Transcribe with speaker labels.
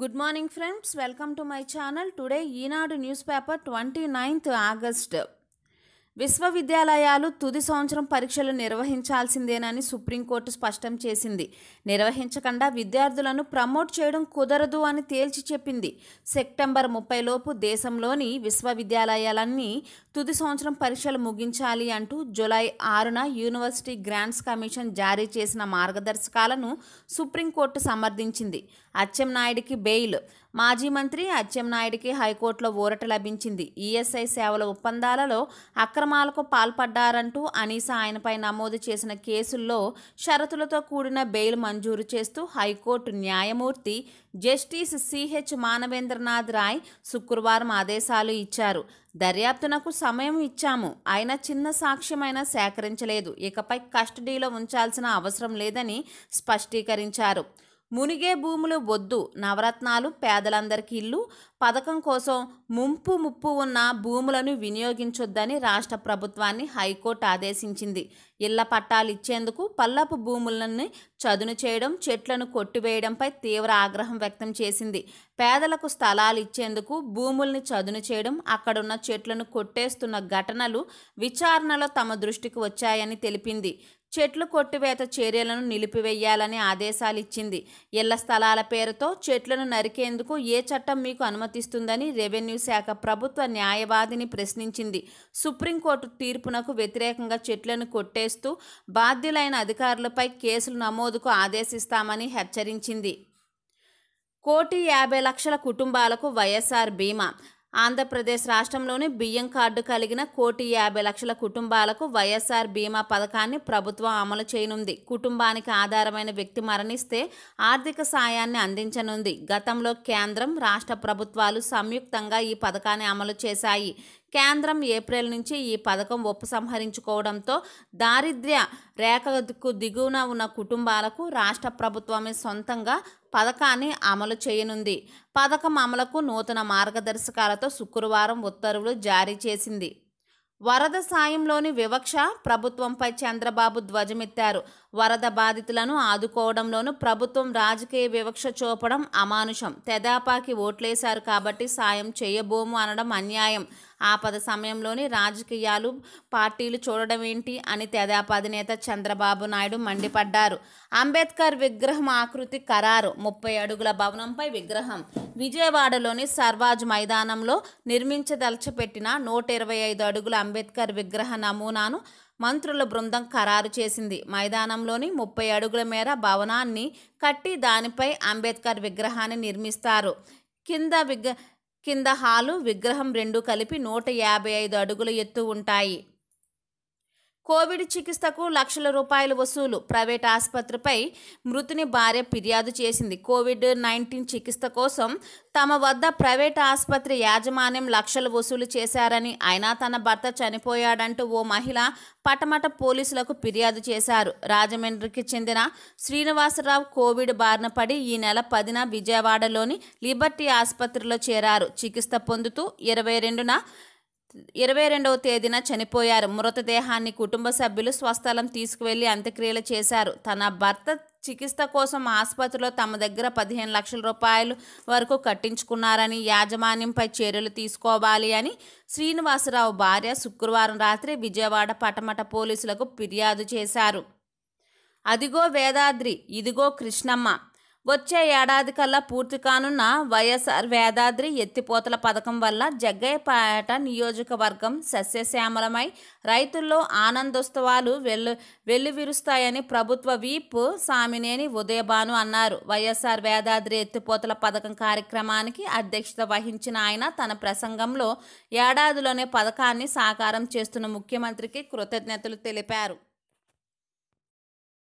Speaker 1: Good morning friends, welcome to my channel. Today, Enadu newspaper, 29th August. విశ్వవిద్యాలయాలు తుది సంవత్సరం పరీక్షలు నిర్వహించాల్సిందేనని సుప్రీంకోర్టు స్పష్టం చేసింది నిర్వహించకుండా విద్యార్థులను ప్రమోట్ చేయడం కుదరదు అని తేల్చి చెప్పింది సెప్టెంబర్ ముప్పైలోపు దేశంలోని విశ్వవిద్యాలయాలన్నీ తుది సంవత్సరం పరీక్షలు ముగించాలి అంటూ జులై ఆరున యూనివర్సిటీ గ్రాంట్స్ కమిషన్ జారీ చేసిన మార్గదర్శకాలను సుప్రీంకోర్టు సమర్థించింది అచ్చెంనాయుడికి బెయిల్ మాజీ మంత్రి అచ్చెన్నాయుడికి హైకోర్టులో ఊరట లభించింది ఈఎస్ఐ సేవల ఒప్పందాలలో అక్రమాలకు పాల్పడ్డారంటూ అనీస ఆయనపై నమోదు చేసిన కేసుల్లో షరతులతో కూడిన బెయిల్ మంజూరు చేస్తూ హైకోర్టు న్యాయమూర్తి జస్టిస్ సిహెచ్ మానవేంద్రనాథ్ రాయ్ శుక్రవారం ఆదేశాలు ఇచ్చారు దర్యాప్తునకు సమయం ఇచ్చాము ఆయన చిన్న సాక్ష్యమైనా సేకరించలేదు ఇకపై కస్టడీలో ఉంచాల్సిన అవసరం లేదని స్పష్టీకరించారు మునిగే భూములు వద్దు నవరత్నాలు పేదలందరికీ ఇల్లు పథకం కోసం ముంపు ముప్పు ఉన్న భూములను వినియోగించొద్దని రాష్ట్ర ప్రభుత్వాన్ని హైకోర్టు ఆదేశించింది ఇళ్ల పట్టాలు ఇచ్చేందుకు పల్లపు భూములను చదును చేయడం చెట్లను కొట్టివేయడంపై తీవ్ర ఆగ్రహం వ్యక్తం చేసింది పేదలకు స్థలాలు ఇచ్చేందుకు భూముల్ని చదును చేయడం అక్కడున్న చెట్లను కొట్టేస్తున్న ఘటనలు విచారణలో తమ దృష్టికి వచ్చాయని తెలిపింది చెట్లు కొట్టివేత చర్యలను నిలిపివేయాలని ఆదేశాలు ఇచ్చింది ఇళ్ల స్థలాల పేరుతో చెట్లను నరికేందుకు ఏ చట్టం మీకు అనుమతి అనుమతిస్తుందని రెవెన్యూ శాఖ ప్రభుత్వ న్యాయవాదిని ప్రశ్నించింది సుప్రీంకోర్టు తీర్పునకు వ్యతిరేకంగా చెట్లను కొట్టేస్తూ బాధ్యులైన అధికారులపై కేసులు నమోదుకు ఆదేశిస్తామని హెచ్చరించింది కోటి యాభై లక్షల కుటుంబాలకు వైఎస్ఆర్ బీమా ఆంధ్రప్రదేశ్ రాష్ట్రంలోని బియ్యం కార్డు కలిగిన కోటి యాభై లక్షల కుటుంబాలకు వైఎస్ఆర్ బీమా పథకాన్ని ప్రభుత్వం అమలు చేయనుంది కుటుంబానికి ఆధారమైన వ్యక్తి మరణిస్తే ఆర్థిక సాయాన్ని అందించనుంది గతంలో కేంద్రం రాష్ట్ర ప్రభుత్వాలు సంయుక్తంగా ఈ పథకాన్ని అమలు చేశాయి కేంద్రం ఏప్రిల్ నుంచి ఈ పథకం ఉపసంహరించుకోవడంతో దారిద్ర్య రేఖకు దిగువన ఉన్న కుటుంబాలకు రాష్ట్ర ప్రభుత్వమే సొంతంగా పథకాన్ని అమలు చేయనుంది పథకం అమలుకు నూతన మార్గదర్శకాలతో శుక్రవారం ఉత్తర్వులు జారీ చేసింది వరద సాయంలోని వివక్ష ప్రభుత్వంపై చంద్రబాబు ధ్వజమెత్తారు వరద బాధితులను ఆదుకోవడంలోనూ ప్రభుత్వం రాజకీయ వివక్ష చూపడం అమానుషం తెదాపాకి ఓట్లేశారు కాబట్టి సాయం చేయబోము అనడం అన్యాయం ఆపద సమయంలోని రాజకీయాలు పార్టీలు చూడడం ఏంటి అని తెదాప అధినేత చంద్రబాబు నాయుడు మండిపడ్డారు అంబేద్కర్ విగ్రహం ఆకృతి ఖరారు ముప్పై అడుగుల భవనంపై విగ్రహం విజయవాడలోని సర్వాజ్ మైదానంలో నిర్మించదలచపెట్టిన నూట ఇరవై ఐదు అడుగుల అంబేద్కర్ విగ్రహ నమూనాను మంత్రుల బృందం ఖరారు చేసింది మైదానంలోని ముప్పై అడుగుల మేర భవనాన్ని కట్టి దానిపై అంబేద్కర్ విగ్రహాన్ని నిర్మిస్తారు కింద విగ్ర కింద హాలు విగ్రహం రెండు కలిపి నూట యాభై ఐదు అడుగుల ఎత్తు ఉంటాయి కోవిడ్ చికిత్సకు లక్షల రూపాయలు వసూలు ప్రైవేట్ ఆసుపత్రిపై మృతుని భార్య ఫిర్యాదు చేసింది కోవిడ్ నైన్టీన్ చికిత్స కోసం తమ వద్ద ప్రైవేట్ ఆసుపత్రి యాజమాన్యం లక్షలు వసూలు చేశారని అయినా తన భర్త చనిపోయాడంటూ ఓ మహిళ పటమట పోలీసులకు ఫిర్యాదు చేశారు రాజమండ్రికి చెందిన శ్రీనివాసరావు కోవిడ్ బారిన పడి ఈ నెల పదిన విజయవాడలోని లిబర్టీ ఆసుపత్రిలో చేరారు చికిత్స పొందుతూ ఇరవై రెండున ఇరవై రెండవ తేదీన చనిపోయారు మృతదేహాన్ని కుటుంబ సభ్యులు స్వస్థలం తీసుకువెళ్లి అంత్యక్రియలు చేశారు తన భర్త చికిత్స కోసం ఆసుపత్రిలో తమ దగ్గర పదిహేను లక్షల రూపాయలు వరకు కట్టించుకున్నారని యాజమాన్యంపై చర్యలు తీసుకోవాలి అని శ్రీనివాసరావు భార్య శుక్రవారం రాత్రి విజయవాడ పటమట పోలీసులకు ఫిర్యాదు చేశారు అదిగో వేదాద్రి ఇదిగో కృష్ణమ్మ వచ్చే ఏడాది కల్లా పూర్తి కానున్న వైఎస్ఆర్ వేదాద్రి ఎత్తిపోతల పథకం వల్ల జగ్గయ్యపేట నియోజకవర్గం సస్యశ్యామలమై రైతుల్లో ఆనందోత్సవాలు వెల్లు వెల్లువిరుస్తాయని ప్రభుత్వ వీప్ సామినేని ఉదయభాను అన్నారు వైఎస్ఆర్ వేదాద్రి ఎత్తిపోతల పథకం కార్యక్రమానికి అధ్యక్షత వహించిన ఆయన తన ప్రసంగంలో ఏడాదిలోనే పథకాన్ని సాకారం చేస్తున్న ముఖ్యమంత్రికి కృతజ్ఞతలు తెలిపారు